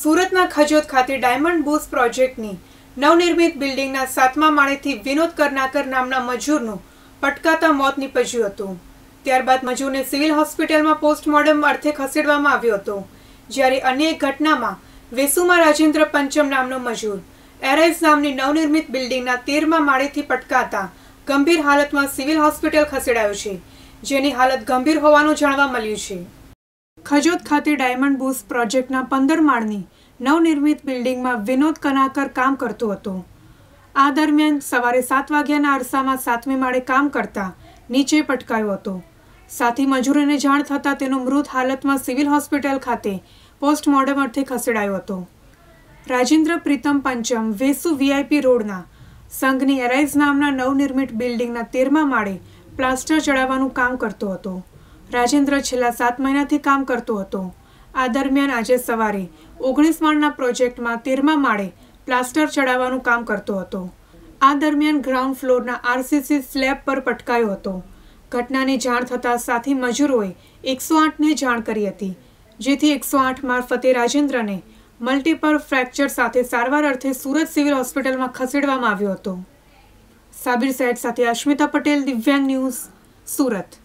સુરતના ખજોત ખાતે diamond bourse પ્રોજેક્ટની નવનિર્મિત બિલ્ડિંગના સાતમા માળેથી વિનોદ કરનાકર નામના મજૂરનું પટકાતા મોત નીપજ્યું હતું ત્યારબાદ મજૂરને સિવિલ હોસ્પિટલમાં પોસ્ટમોર્ટમ અર્થે ખસેડવામાં આવ્યો હતો જ્યારે અન્ય એક ઘટનામાં વેસુમાં રાજેન્દ્ર પંચમ નામનો મજૂર એરએસ નામની નવનિર્મિત બિલ્ડિંગના તેરમા માળેથી પટકાતા ગંભીર હાલતમાં સિવિલ હોસ્પિટલ ખસેડાયો છે જેની હાલત ગંભીર હોવાનું જાણવા મળ્યું છે ખજોદ ખાતે ડાયમંડ બુસ પ્રોજેક્ટના પંદર માળની નવનિર્મિત બિલ્ડિંગમાં વિનોદ કનાકર કામ કરતો હતો આ દરમિયાન સવારે સાત વાગ્યાના અરસામાં સાતમે માળે કામ કરતા નીચે પટકાયો હતો સાથી મજૂરોને જાણ થતાં તેનો મૃત હાલતમાં સિવિલ હોસ્પિટલ ખાતે પોસ્ટમોર્ટમ અર્થે ખસેડાયો હતો રાજેન્દ્ર પ્રીતમ પંચમ વેસુ વીઆઈપી રોડના સંઘની એરાઇઝ નામના નવનિર્મિત બિલ્ડિંગના તેરમા માળે પ્લાસ્ટર ચડાવવાનું કામ કરતો હતો રાજેન્દ્ર છેલ્લા સાત મહિનાથી કામ કરતો હતો આ દરમિયાન આજે સવારે ઓગણીસ માળના પ્રોજેક્ટમાં તેરમા માળે પ્લાસ્ટર ચડાવવાનું કામ કરતો હતો આ દરમિયાન ગ્રાઉન્ડ ફ્લોરના આરસીસી સ્લેબ પર પટકાયો હતો ઘટનાની જાણ થતાં સાથી મજૂરોએ એકસો આઠને જાણ કરી હતી જેથી એકસો આઠ મારફતે રાજેન્દ્રને મલ્ટીપલ ફ્રેક્ચર સાથે સારવાર અર્થે સુરત સિવિલ હોસ્પિટલમાં ખસેડવામાં આવ્યો હતો સાબિર સાહેબ સાથે અશ્મિતા પટેલ દિવ્યાંગ ન્યૂઝ સુરત